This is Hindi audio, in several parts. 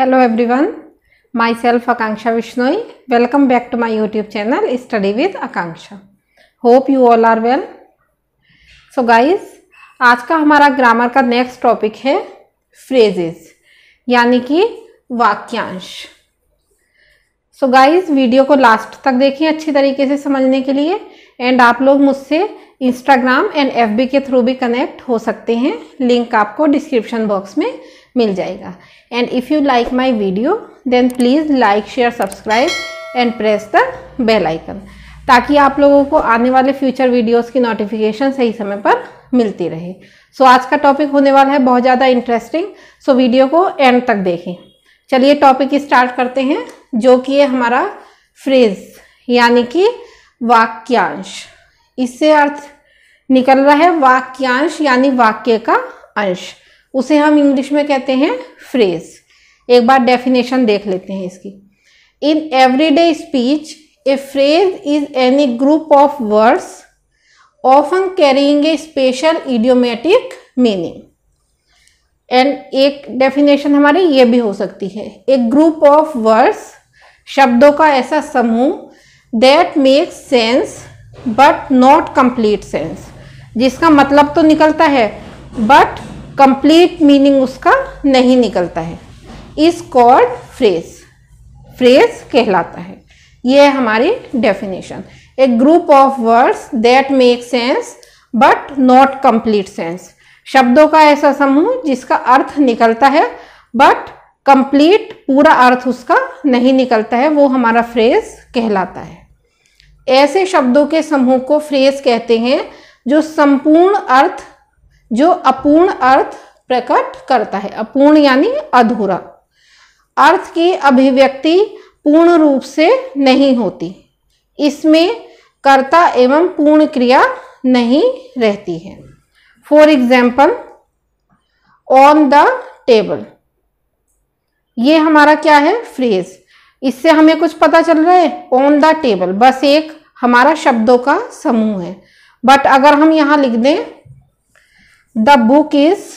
hello one myself Akanksha Vishnoi welcome back to my YouTube channel study with Akanksha hope you all are well so guys आज का हमारा ग्रामर का नेक्स्ट टॉपिक है फ्रेजेस यानी कि वाक्यांश सो गाइस वीडियो को लास्ट तक देखिए अच्छी तरीके से समझने के लिए एंड आप लोग मुझसे इंस्टाग्राम एंड बी के थ्रू भी कनेक्ट हो सकते हैं लिंक आपको डिस्क्रिप्शन बॉक्स में मिल जाएगा and if you like my video then please like share subscribe and press the bell icon ताकि आप लोगों को आने वाले फ्यूचर वीडियोस की नोटिफिकेशन सही समय पर मिलती रहे सो so, आज का टॉपिक होने वाला है बहुत ज़्यादा इंटरेस्टिंग सो वीडियो को एंड तक देखें चलिए टॉपिक स्टार्ट करते हैं जो कि है हमारा फ्रेज यानी कि वाक्यांश इससे अर्थ निकल रहा है वाक्यांश यानी वाक्य का अंश उसे हम इंग्लिश में कहते हैं फ्रेज एक बार डेफिनेशन देख लेते हैं इसकी in everyday speech a phrase is any group of words often carrying a special idiomatic meaning and एक डेफिनेशन हमारी ये भी हो सकती है ए ग्रुप ऑफ वर्ड्स शब्दों का ऐसा समूह that makes sense but not complete sense जिसका मतलब तो निकलता है बट कंप्लीट मीनिंग उसका नहीं निकलता है इस कॉल्ड फ्रेज फ्रेज कहलाता है ये है हमारी definition a group of words that make sense but not complete sense शब्दों का ऐसा समूह जिसका अर्थ निकलता है बट कंप्लीट पूरा अर्थ उसका नहीं निकलता है वो हमारा फ्रेज कहलाता है ऐसे शब्दों के समूह को फ्रेज कहते हैं जो संपूर्ण अर्थ जो अपूर्ण अर्थ प्रकट करता है अपूर्ण यानी अधूरा अर्थ की अभिव्यक्ति पूर्ण रूप से नहीं होती इसमें कर्ता एवं पूर्ण क्रिया नहीं रहती है for example on the table ये हमारा क्या है फ्रेज इससे हमें कुछ पता चल रहा है ऑन द टेबल बस एक हमारा शब्दों का समूह है बट अगर हम यहाँ लिख दें the book is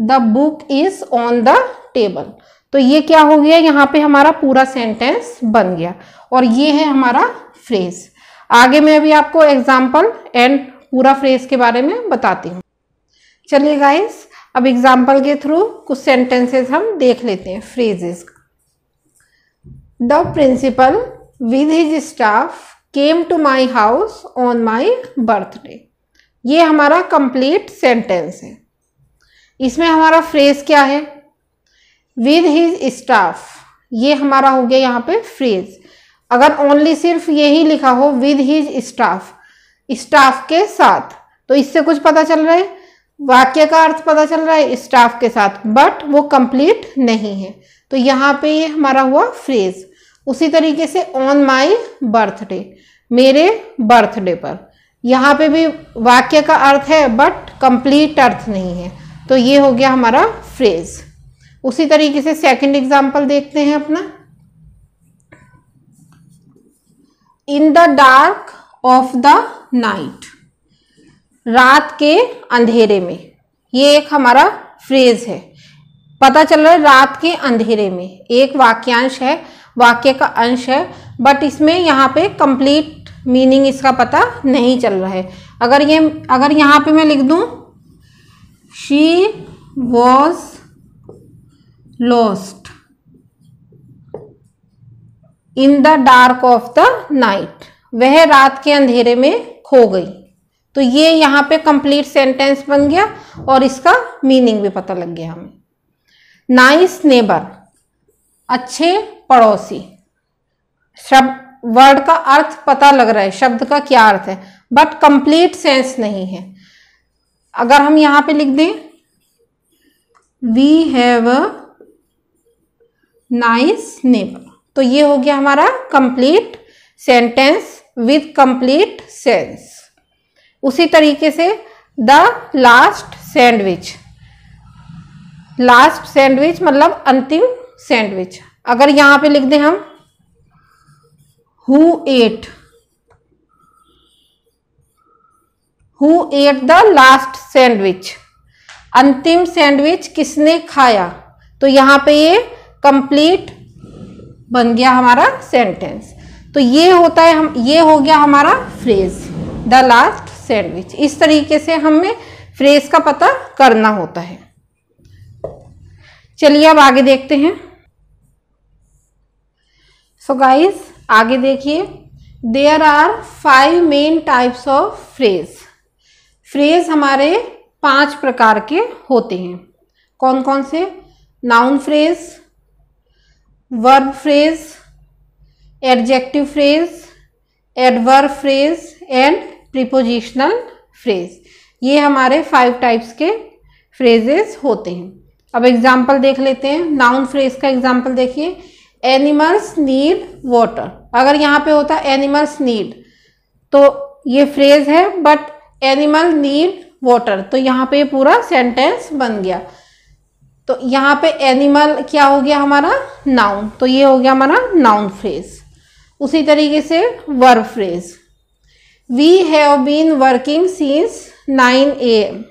the book is on the table तो ये क्या हो गया यहाँ पे हमारा पूरा सेंटेंस बन गया और ये है हमारा फ्रेज आगे मैं अभी आपको एग्जाम्पल एंड पूरा फ्रेज के बारे में बताती हूँ चलिए गाइस अब एग्जाम्पल के थ्रू कुछ सेंटेंसेस हम देख लेते हैं phrases the principal with his staff came to my house on my birthday ये हमारा कंप्लीट सेंटेंस है इसमें हमारा फ्रेज क्या है विद हीज स्टाफ ये हमारा हो गया यहाँ पे फ्रेज अगर ओनली सिर्फ ही लिखा हो विद हीज स्टाफ स्टाफ के साथ तो इससे कुछ पता चल रहा है वाक्य का अर्थ पता चल रहा है स्टाफ के साथ बट वो कंप्लीट नहीं है तो यहाँ पे ये हमारा हुआ फ्रेज उसी तरीके से ऑन माई बर्थडे मेरे बर्थडे पर यहाँ पे भी वाक्य का अर्थ है बट कंप्लीट अर्थ नहीं है तो ये हो गया हमारा फ्रेज उसी तरीके से सेकंड एग्जांपल देखते हैं अपना in the dark of the night रात के अंधेरे में ये एक हमारा फ्रेज है पता चल रहा है रात के अंधेरे में एक वाक्यांश है वाक्य का अंश है बट इसमें यहाँ पे कंप्लीट मीनिंग इसका पता नहीं चल रहा है अगर ये अगर यहाँ पे मैं लिख दूँ she was lost in the dark of the night वह रात के अंधेरे में खो गई तो ये यहाँ पे कंप्लीट सेंटेंस बन गया और इसका मीनिंग भी पता लग गया हमें नाइस नेबर अच्छे पड़ोसी शब्द वर्ड का अर्थ पता लग रहा है शब्द का क्या अर्थ है बट कंप्लीट सेंस नहीं है अगर हम यहां पे लिख दें we have a nice neighbour तो ये हो गया हमारा complete sentence with complete sense उसी तरीके से the last sandwich last sandwich मतलब अंतिम सैंडविच अगर यहां पे लिख दें हम who ate who ate the last sandwich अंतिम सैंडविच किसने खाया तो यहां पे ये कंप्लीट बन गया हमारा सेंटेंस तो ये होता है हम ये हो गया हमारा फ्रेज द लास्ट सैंडविच इस तरीके से हमें फ्रेज का पता करना होता है चलिए अब आगे देखते हैं सो गाइस आगे देखिए there are five main types of phrase phrase हमारे पांच प्रकार के होते हैं कौन कौन से noun phrase verb phrase adjective phrase adverb phrase and prepositional phrase ये हमारे फाइव टाइप्स के फ्रेजेस होते हैं अब एग्जाम्पल देख लेते हैं नाउन फ्रेज का एग्जाम्पल देखिए एनिमल्स नीड वाटर अगर यहाँ पे होता एनिमल्स नीड तो ये फ्रेज है बट एनिमल नीड वाटर तो यहाँ पे पूरा सेंटेंस बन गया तो यहाँ पे एनिमल क्या हो गया हमारा नाउन तो ये हो गया हमारा नाउन फ्रेज उसी तरीके से verb phrase we have been working since nine A M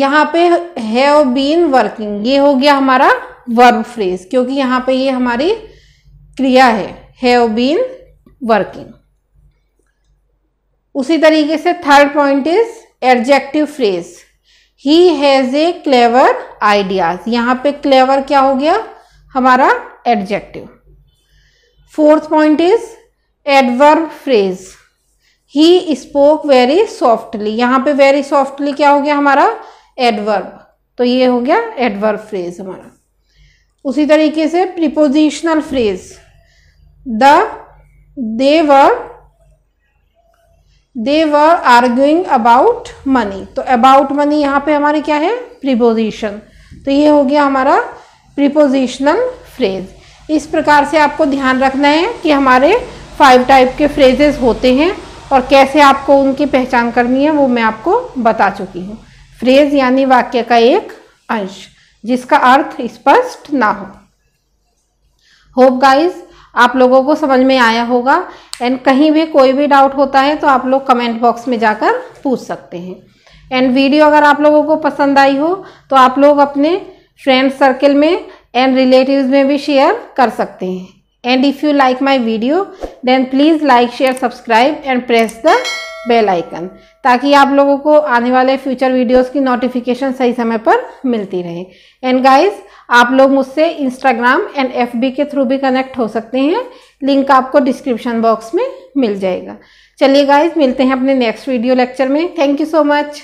यहाँ पे हैव बीन वर्किंग ये हो गया हमारा वर्ब फ्रेज क्योंकि यहाँ पे ये हमारी क्रिया है हैव बीन वर्किंग उसी तरीके से third point is adjective phrase he has a clever ideas यहाँ पे क्लेवर क्या हो गया हमारा adjective fourth point is adverb phrase he spoke very softly यहाँ पे वेरी सॉफ्टली क्या हो गया हमारा एडवर्ब तो ये हो गया एडवर्ब फ्रेज हमारा उसी तरीके से prepositional phrase the they were they were arguing about money तो अबाउट मनी यहाँ पे हमारे क्या है प्रिपोजिशन तो ये हो गया हमारा प्रिपोजिशनल फ्रेज इस प्रकार से आपको ध्यान रखना है कि हमारे फाइव टाइप के फ्रेजेस होते हैं और कैसे आपको उनकी पहचान करनी है वो मैं आपको बता चुकी हूँ फ्रेज यानी वाक्य का एक अंश जिसका अर्थ स्पष्ट ना हो होप गाइज आप लोगों को समझ में आया होगा एंड कहीं भी कोई भी डाउट होता है तो आप लोग कमेंट बॉक्स में जाकर पूछ सकते हैं एंड वीडियो अगर आप लोगों को पसंद आई हो तो आप लोग अपने फ्रेंड सर्कल में एंड रिलेटिव्स में भी शेयर कर सकते हैं and if you like my video then please like share subscribe and press the bell icon ताकि आप लोगों को आने वाले फ्यूचर वीडियोस की नोटिफिकेशन सही समय पर मिलती रहे एंड गाइस आप लोग मुझसे इंस्टाग्राम एंड एफबी के थ्रू भी कनेक्ट हो सकते हैं लिंक आपको डिस्क्रिप्शन बॉक्स में मिल जाएगा चलिए गाइज मिलते हैं अपने नेक्स्ट वीडियो लेक्चर में थैंक यू सो मच